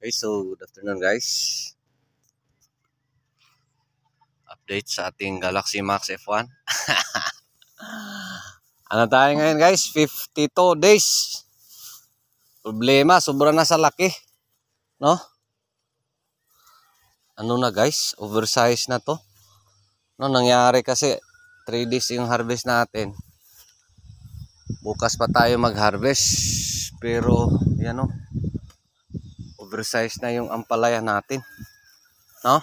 Okay, so good afternoon guys. Update sa ating Galaxy Max F1. ano tayo ngayon guys? 52 days. Problema, sobra na sa laki. No? Ano na guys? Oversize na to. No, nangyari kasi 3 days yung harvest natin. Bukas pa tayo mag-harvest. Pero, yan o. No? oversize na yung ampalaya natin. No?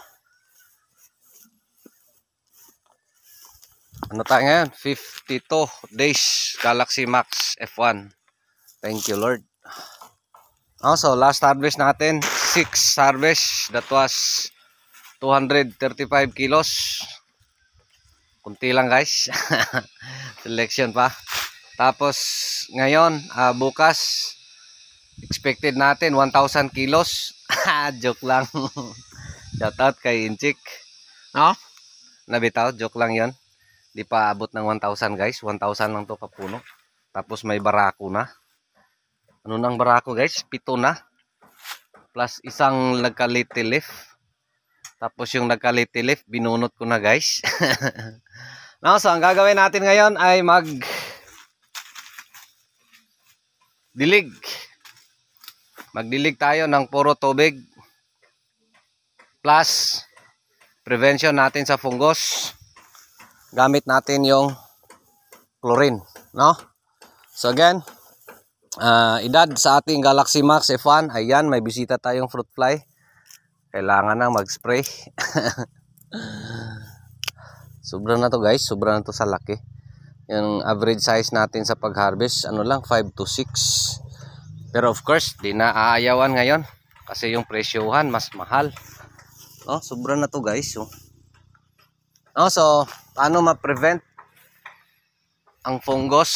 Ano tayo ngayon? 52 days Galaxy Max F1. Thank you Lord. Also, last harvest natin, 6 harvest. That was 235 kilos. Kunti lang guys. Selection pa. Tapos, ngayon, uh, bukas, expected natin 1,000 kilos ah, joke lang shout out kay Inchik no? nabitaw joke lang yon di pa abot ng 1,000 guys 1,000 lang to kapuno tapos may barako na ano nang barako guys pito na plus isang nagkaliti leaf tapos yung nagkaliti leaf binunot ko na guys no, so ang gagawin natin ngayon ay mag dilig Magdilig tayo ng puro tubig plus prevention natin sa fungus. Gamit natin yung chlorine, no? So again, uh, edad sa ating Galaxy Max F1, ayan, may bisita tayong fruit fly. Kailangan na mag-spray. sobra na to guys, sobra na to sa laki. Yung average size natin sa pag-harvest, ano lang, 5 to 6 pero of course, di na aayawan ngayon kasi yung presyohan mas mahal. Oh, sobra na to guys. Oh. Oh, so, paano ma-prevent ang fungus,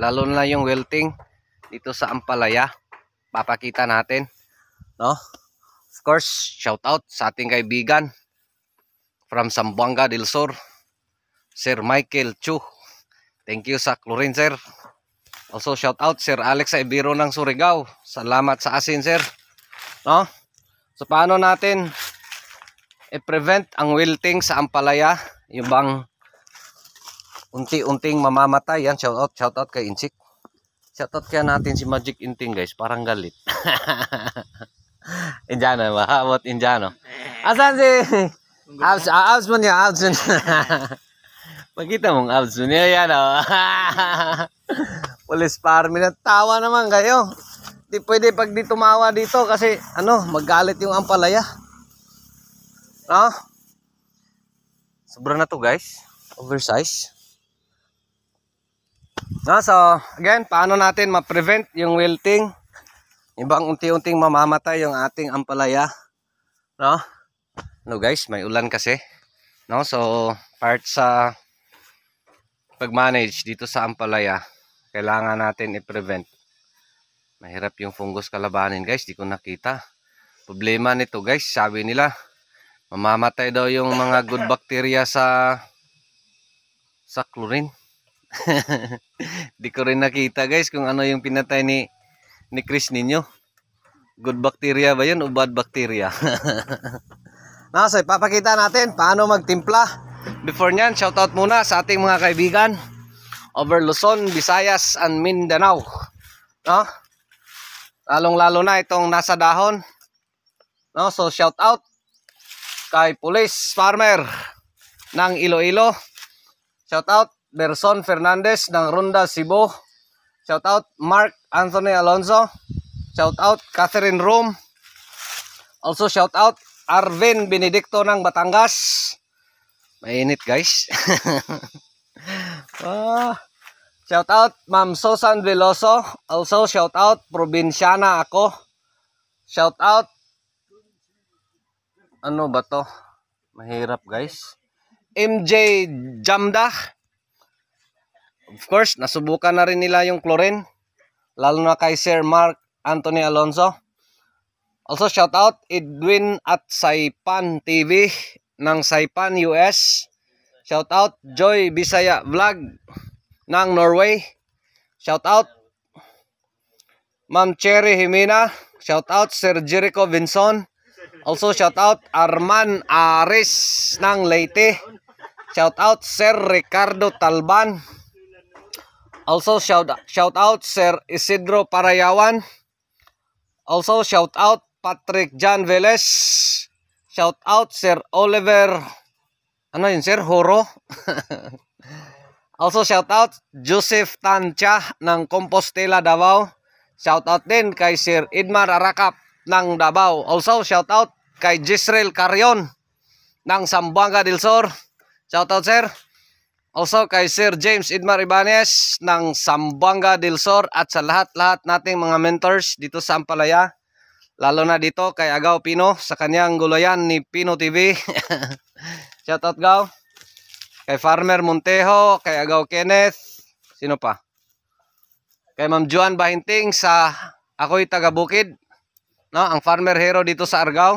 lalo na yung wilting dito sa Ampalaya? Papakita natin. No? Oh, of course, shout out sa ating kaibigan from Sambuanga del Sur, Sir Michael Chu. Thank you sa Clorin, sir. Also shout out Sir Alex Ibero ng Surigao. Salamat sa asin sir. No? So paano natin i-prevent ang wilting sa ampalaya? Yung bang unti-unting mamamatay yan. Shout out, shout out kay Insik. Shout out kaya natin si Magic Inting guys. Parang galit. Indiano ba? How about Indiano? Asan si... Abs, abs mo niya, abs mo niya. Pagkita mong abs mo niya, yan o. Oh. Police farming at tawa naman kayo. Hindi pwede pag di tumawa dito kasi ano, magalit yung ampalaya. No? Sobra na to guys. Oversize. No, so again, paano natin ma-prevent yung wilting? Ibang unti-unting mamamatay yung ating ampalaya. No? No guys, may ulan kasi. No, so part sa pag-manage dito sa ampalaya kailangan natin i-prevent. Mahirap yung fungus kalabanin guys, di ko nakita. Problema nito guys, sabi nila, mamamatay daw yung mga good bacteria sa sa chlorine. di ko rin nakita guys kung ano yung pinatay ni ni Chris ninyo. Good bacteria ba yun o bad bacteria? Nasay, papakita natin paano magtimpla. Before nyan, shoutout muna sa ating mga kaibigan over Luzon, Visayas, and Mindanao. No? Lalong-lalo na itong nasa dahon. No? So, shout out kay Police Farmer ng Iloilo. Shout out Berson Fernandez ng Ronda Cebu. Shout out Mark Anthony Alonso. Shout out Catherine Rome. Also shout out Arvin Benedicto ng Batangas. Mainit guys. ah. Shout out Ma'am Susan Veloso. Also shout out Provinciana ako. Shout out Ano ba to? Mahirap guys. MJ Jamda. Of course, nasubukan na rin nila yung chlorine. Lalo na kay Sir Mark Anthony Alonso. Also shout out Edwin at Saipan TV ng Saipan US. Shout out Joy Bisaya Vlog ng Norway. Shout out. Ma'am Cherry Jimena. Shout out Sir Jericho Vinson. Also shout out Arman Aris ng Leyte. Shout out Sir Ricardo Talban. Also shout shout out Sir Isidro Parayawan. Also shout out Patrick Jan Veles. Shout out Sir Oliver. Ano yun Sir Horo? Also shout out Joseph Tancha ng Compostela Davao. Shout out din kay Sir Edmar Arakap ng Davao. Also shout out kay Jisrael Carion ng Sambanga del Sur. Shout out sir. Also kay Sir James Edmar Ibanez ng Sambanga del Sur at sa lahat-lahat nating mga mentors dito sa Ampalaya. Lalo na dito kay Agaw Pino sa kanyang gulayan ni Pino TV. Shout out Gaw. Kay Farmer Montejo, kay Agaw Kenneth, sino pa? Kay Ma'am Juan Bahinting sa ako'y taga Bukid. No, ang farmer hero dito sa Argao.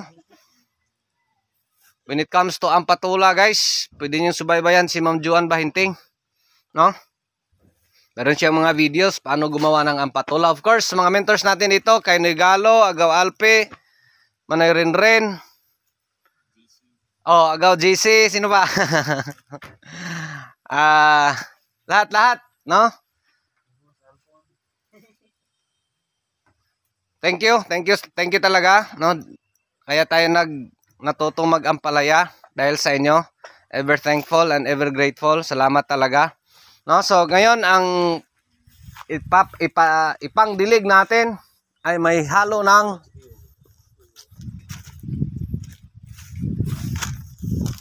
When it comes to Ampatula, guys, pwede niyo subaybayan si Ma'am Juan Bahinting. No? Meron siyang mga videos paano gumawa ng ampatula. Of course, mga mentors natin dito, kay Negalo, Agaw Alpe, Manay Renren, Oh, agaw JC, sino ba? Ah, uh, lahat-lahat, no? Thank you, thank you, thank you talaga, no? Kaya tayo nag natutong mag-ampalaya dahil sa inyo. Ever thankful and ever grateful. Salamat talaga. No? So, ngayon ang ipap, ipa, ipang dilig natin ay may halo ng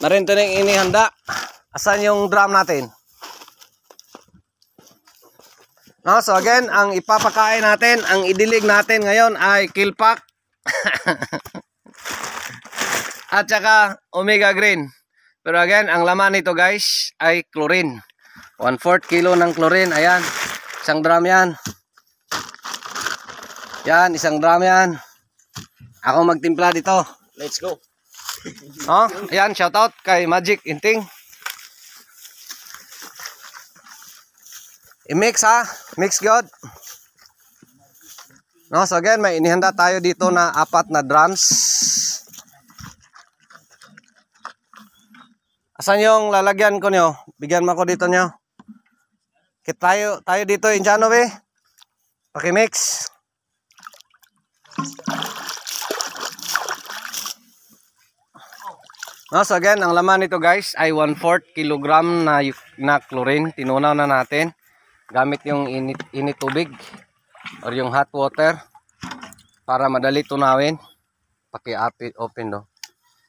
Narinto na yung inihanda. Asan yung drum natin? No, so again, ang ipapakain natin, ang idilig natin ngayon ay kilpak. At saka omega green. Pero again, ang laman nito guys ay chlorine. 1/4 kilo ng chlorine. Ayan. Isang drum yan. Yan, isang drum yan. Ako magtimpla dito. Let's go. Oh, ayan, shout out kay Magic Inting. I-mix ha, mix god. No, so again, may inihanda tayo dito na apat na drums. Asan yung lalagyan ko nyo? Bigyan mo ako dito nyo. Kit tayo, tayo dito, Injano, be. Pakimix. mix No, so again, ang laman nito guys ay 1/4 kg na na chlorine. Tinunaw na natin gamit yung init init tubig or yung hot water para madali tunawin. Paki-open open do.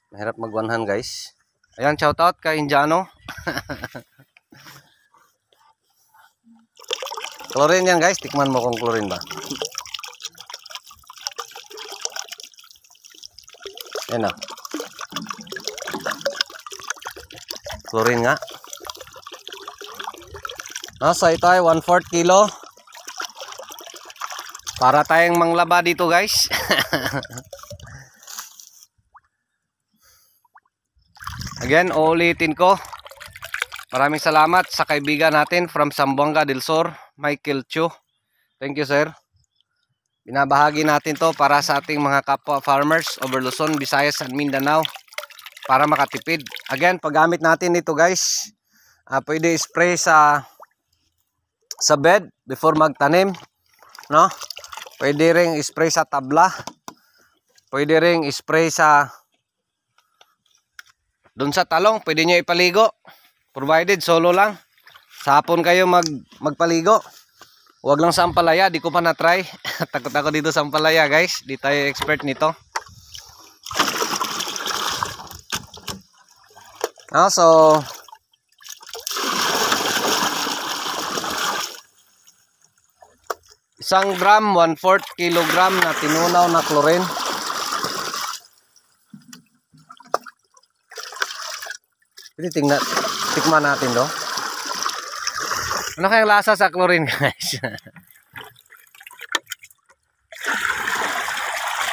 Mahirap magwanhan guys. Ayan, shout out kay Indiano. chlorine yan guys, tikman mo kung chlorine ba. Yan na. Ah. Chlorine nga. Nasa ito ay 1/4 kilo. Para tayong manglaba dito, guys. Again, ulitin ko. Maraming salamat sa kaibigan natin from Sambuanga del Sur, Michael Chu. Thank you, sir. Binabahagi natin to para sa ating mga kapwa farmers over Luzon, Visayas, and Mindanao para makatipid. Again, paggamit natin ito guys, uh, pwede spray sa sa bed before magtanim, no? Pwede ring spray sa tabla. Pwede ring spray sa dun sa talong, pwede niyo ipaligo. Provided solo lang. Sapon kayo mag magpaligo. Huwag lang sa ampalaya, di ko pa na-try. Takot ako dito sa ampalaya, guys. Di tayo expert nito. Also, isang gram, 1-4 kilogram na tinunaw na chlorine. tingnan, tikman natin do. Ano kayang lasa sa chlorine guys?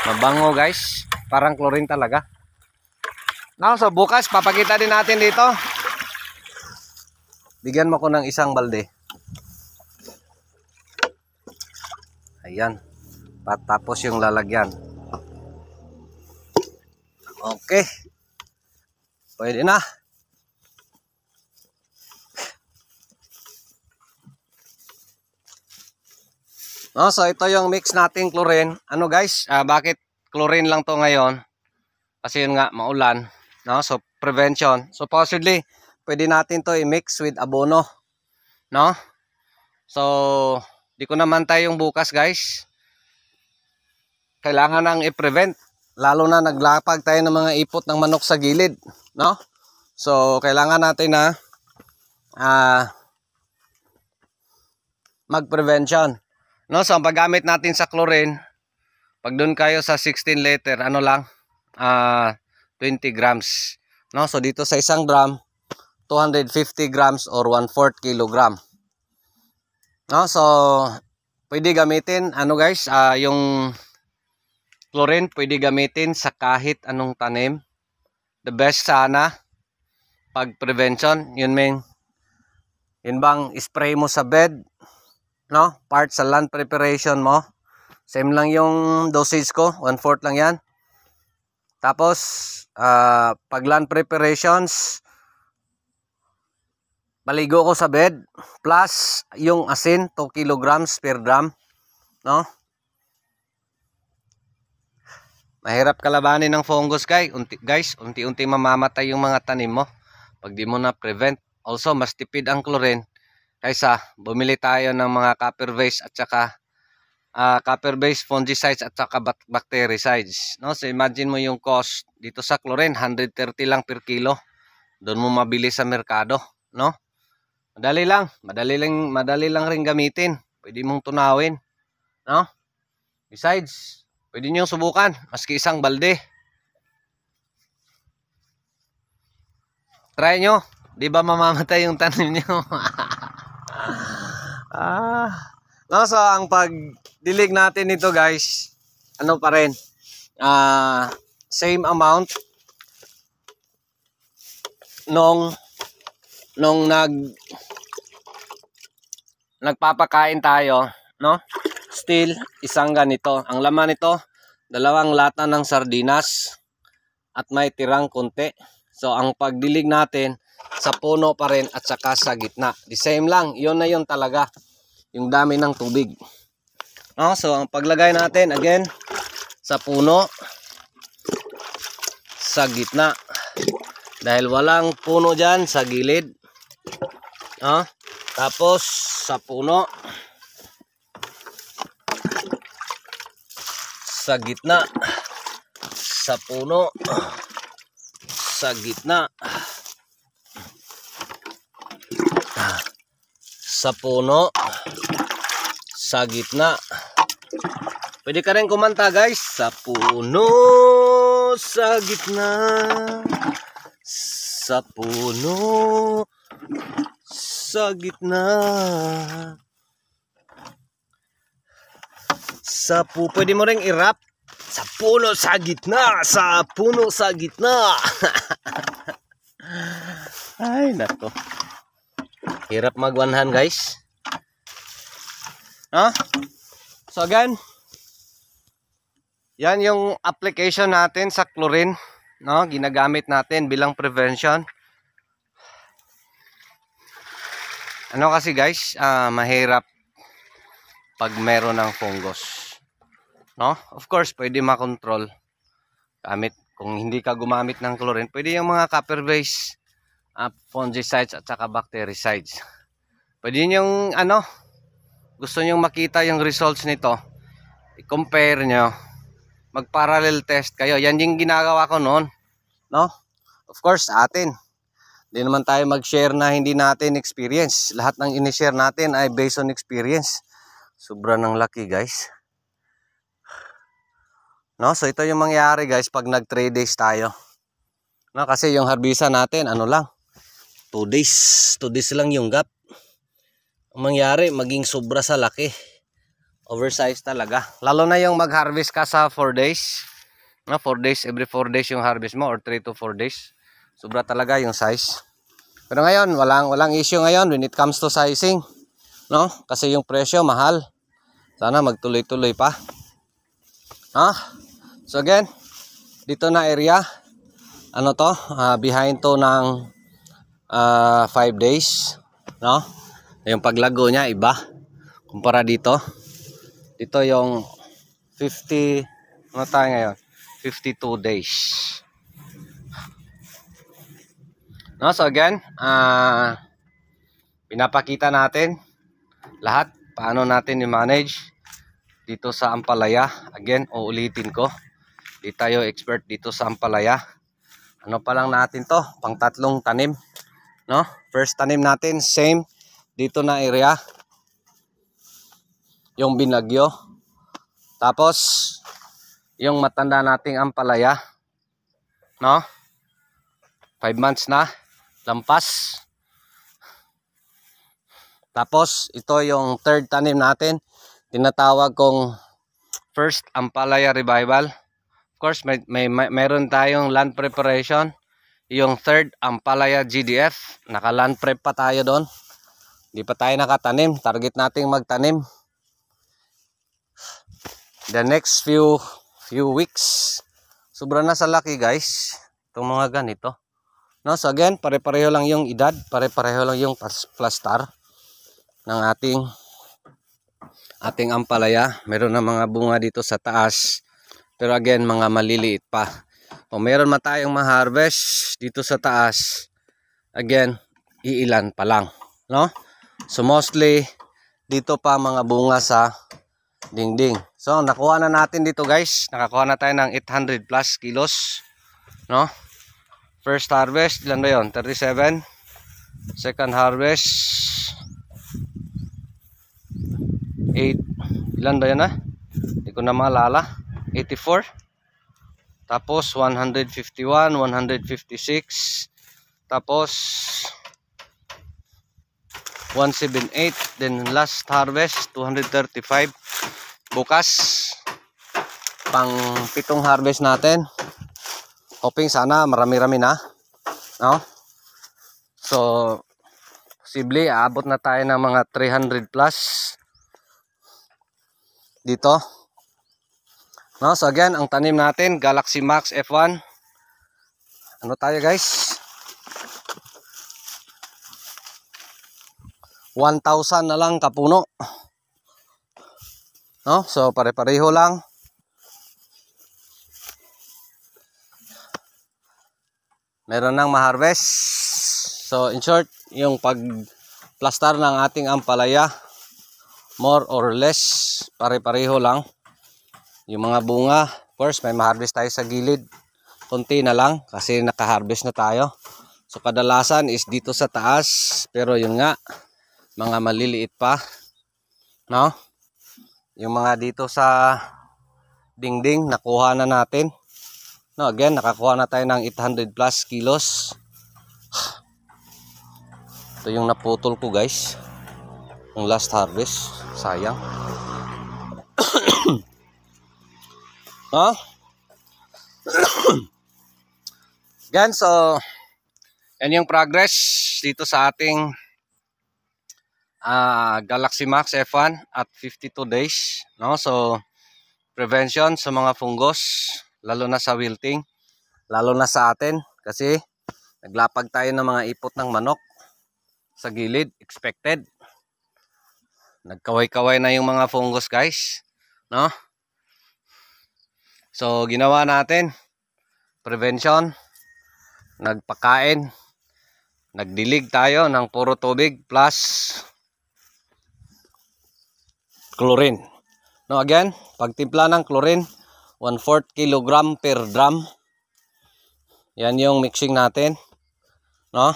Mabango guys. Parang chlorine talaga. No, so bukas papakita din natin dito. Bigyan mo ko ng isang balde. Ayan. Patapos yung lalagyan. Okay. Pwede na. No, so ito yung mix nating chlorine. Ano guys, uh, bakit chlorine lang to ngayon? Kasi yun nga, maulan. No? So, prevention. So, possibly, pwede natin to i-mix with abono. No? So, di ko naman tayong bukas, guys. Kailangan nang i-prevent. Lalo na naglapag tayo ng mga ipot ng manok sa gilid. No? So, kailangan natin na uh, mag-prevention. No? So, ang paggamit natin sa chlorine, pag doon kayo sa 16 liter, ano lang, ah, uh, 20 grams. No? So dito sa isang drum, 250 grams or 1/4 kilogram. No? So pwede gamitin ano guys, uh, yung chlorine pwede gamitin sa kahit anong tanim. The best sana pag prevention, yun ming yun bang spray mo sa bed, no? Part sa land preparation mo. Same lang yung dosage ko, 1/4 lang 'yan. Tapos, uh, pag land preparations, paligo ko sa bed. Plus, yung asin, 2 kilograms per drum. No? Mahirap kalabanin ng fungus guys. Unti, guys, unti-unti mamamatay yung mga tanim mo. Pag di mo na prevent. Also, mas tipid ang chlorine kaysa bumili tayo ng mga copper vase at saka uh, ah, copper-based fungicides at saka bactericides. No? So imagine mo yung cost dito sa chlorine, 130 lang per kilo. Doon mo mabili sa merkado, no? Madali lang, madali lang, madali lang ring gamitin. Pwede mong tunawin, no? Besides, pwede niyo subukan maski isang balde. Try nyo, 'di ba mamamatay yung tanim niyo? ah. No, so ang pag dilig natin ito guys ano pa rin uh, same amount nung nung nag nagpapakain tayo no still isang ganito ang laman nito dalawang lata ng sardinas at may tirang konti so ang pagdilig natin sa puno pa rin at saka sa gitna the same lang yun na yun talaga yung dami ng tubig No? So, ang paglagay natin, again, sa puno, sa gitna. Dahil walang puno dyan sa gilid. No? Tapos, sa puno, sa gitna, sa puno, sa gitna, sa puno, sa gitna, Pwede ka rin kumanta guys. Sa puno, sa gitna, sa puno, sa gitna. Sa pu pwede mo rin i-rap. Sa puno, sa gitna, sa puno, sa gitna. Ay, nako. Hirap magwanhan guys. Ha? Huh? So again, yan yung application natin sa chlorine, no? Ginagamit natin bilang prevention. Ano kasi guys, uh, mahirap pag meron ng fungus. No? Of course, pwede makontrol. Gamit, kung hindi ka gumamit ng chlorine, pwede yung mga copper-based uh, fungicides at saka bactericides. Pwede yung ano, gusto nyong makita yung results nito, i-compare nyo, mag-parallel test kayo. Yan yung ginagawa ko noon. No? Of course, atin. Hindi naman tayo mag-share na hindi natin experience. Lahat ng in-share natin ay based on experience. Sobra ng lucky guys. No? So, ito yung mangyayari, guys, pag nag-3 days tayo. No? Kasi yung harbisa natin, ano lang? 2 days. 2 days lang yung gap ang mangyari maging sobra sa laki oversized talaga lalo na yung mag harvest ka sa 4 days na 4 days every 4 days yung harvest mo or 3 to 4 days sobra talaga yung size pero ngayon walang walang issue ngayon when it comes to sizing no kasi yung presyo mahal sana magtuloy-tuloy pa ha so again dito na area ano to uh, behind to ng 5 uh, ah, days no yung paglago niya iba kumpara dito dito yung 50 ano tayo ngayon 52 days no so again uh, pinapakita natin lahat paano natin i-manage dito sa Ampalaya again uulitin ko di tayo expert dito sa Ampalaya ano pa lang natin to pang tatlong tanim no first tanim natin same dito na area yung binagyo tapos yung matanda nating ampalaya no 5 months na lampas tapos ito yung third tanim natin tinatawag kong first ampalaya revival of course may, may, may meron tayong land preparation yung third ampalaya GDF naka land prep pa tayo doon hindi pa tayo nakatanim. Target nating magtanim. The next few few weeks. Sobra na sa laki guys. Itong mga ganito. No, so again, pare-pareho lang yung edad. Pare-pareho lang yung plastar ng ating ating ampalaya. Meron na mga bunga dito sa taas. Pero again, mga maliliit pa. O meron man tayong ma-harvest dito sa taas. Again, iilan pa lang. No? So mostly dito pa mga bunga sa dingding. So nakuha na natin dito guys. Nakakuha na tayo ng 800 plus kilos. No? First harvest, ilan ba yun? 37. Second harvest, 8. Ilan ba yun ha? Ah? Hindi ko na maalala. 84. Tapos 151, 156. Tapos 178 then last harvest 235 bukas pang pitong harvest natin hoping sana marami-rami na no so possibly aabot na tayo ng mga 300 plus dito no so again ang tanim natin Galaxy Max F1 ano tayo guys 1,000 na lang kapuno. No? So pare-pareho lang. Meron nang ma-harvest. So in short, yung pag-plastar ng ating ampalaya, more or less, pare-pareho lang. Yung mga bunga, of course, may ma-harvest tayo sa gilid. Kunti na lang kasi naka-harvest na tayo. So kadalasan is dito sa taas, pero yun nga, mga maliliit pa no yung mga dito sa dingding nakuha na natin no again nakakuha na tayo ng 800 plus kilos ito yung naputol ko guys yung last harvest sayang no Again, so, yan yung progress dito sa ating uh, Galaxy Max F1 at 52 days. No? So, prevention sa mga fungus, lalo na sa wilting, lalo na sa atin kasi naglapag tayo ng mga ipot ng manok sa gilid, expected. Nagkaway-kaway na yung mga fungus guys. No? So, ginawa natin, prevention, nagpakain, nagdilig tayo ng puro tubig plus chlorine. Now again, pagtimpla ng chlorine, 1/4 kg per drum. Yan yung mixing natin. No?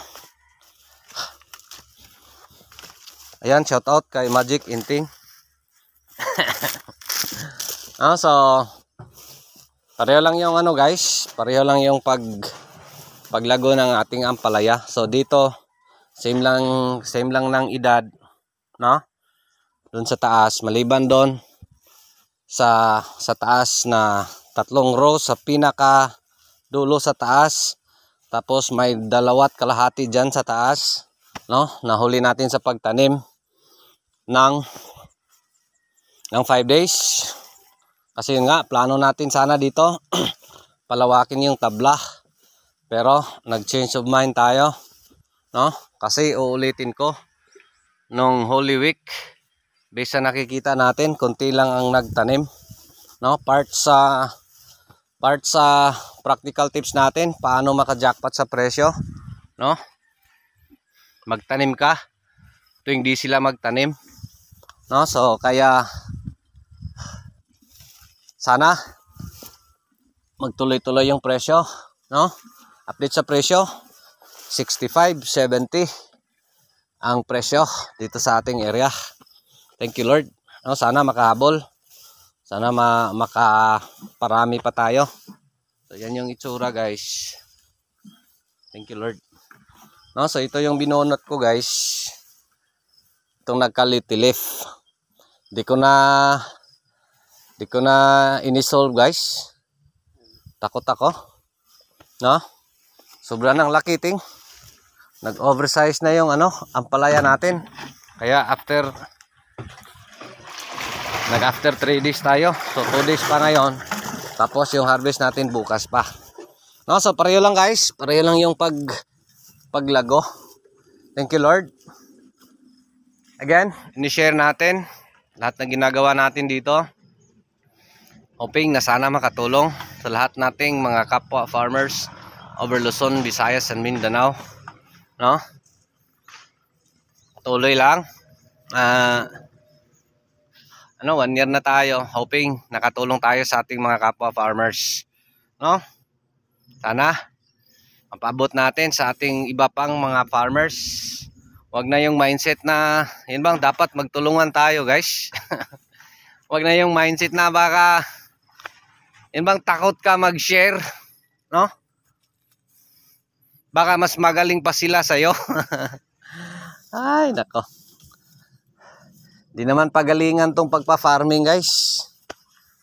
Ayan, shout out kay Magic Inting. ah, so pareho lang yung ano guys, pareho lang yung pag paglago ng ating ampalaya. So dito same lang same lang ng edad, no? doon sa taas maliban doon sa sa taas na tatlong row sa pinaka dulo sa taas tapos may dalawat kalahati diyan sa taas no nahuli natin sa pagtanim ng ng 5 days kasi nga plano natin sana dito palawakin yung tabla pero nag change of mind tayo no kasi uulitin ko nung Holy Week based sa nakikita natin konti lang ang nagtanim no part sa part sa practical tips natin paano maka-jackpot sa presyo no magtanim ka tuwing di sila magtanim no so kaya sana magtuloy-tuloy yung presyo no update sa presyo 65 70 ang presyo dito sa ating area Thank you Lord. No, sana makahabol. Sana ma makaparami pa tayo. So yan yung itsura guys. Thank you Lord. No, so ito yung binonot ko guys. Itong nagkalitilif. Di ko na di ko na inisolve guys. Takot ako. No? Sobra ng laki ting. Nag-oversize na yung ano, ang ampalaya natin. Kaya after nag after 3 days tayo so 2 days pa ngayon tapos yung harvest natin bukas pa no, so pareho lang guys pareho lang yung pag paglago thank you lord again ni-share natin lahat na ginagawa natin dito hoping na sana makatulong sa lahat nating mga kapwa farmers over Luzon, Visayas and Mindanao no? tuloy lang ah uh, ano, one year na tayo. Hoping nakatulong tayo sa ating mga kapwa farmers. No? Sana mapabot natin sa ating iba pang mga farmers. Huwag na yung mindset na, yun bang, dapat magtulungan tayo guys. Huwag na yung mindset na baka, yun bang, takot ka mag-share. No? Baka mas magaling pa sila sa'yo. Ay, nako. Di naman pagalingan tong pagpa-farming guys.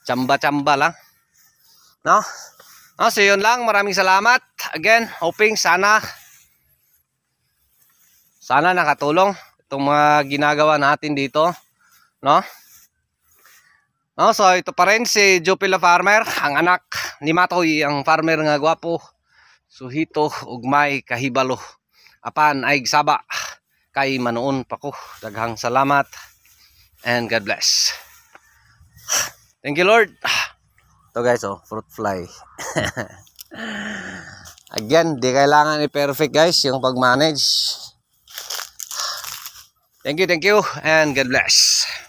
Chamba-chamba lang. No? No, so yun lang. Maraming salamat. Again, hoping sana sana nakatulong itong mga ginagawa natin dito. No? No, so ito pa rin si Jupila Farmer, ang anak ni Matoy, ang farmer nga gwapo. Suhito ugmay kahibalo. Apan ay saba kay manoon pa ko. Daghang salamat and God bless. Thank you Lord. To guys oh, fruit fly. Again, di kailangan i-perfect guys yung pag-manage. Thank you, thank you, and God bless.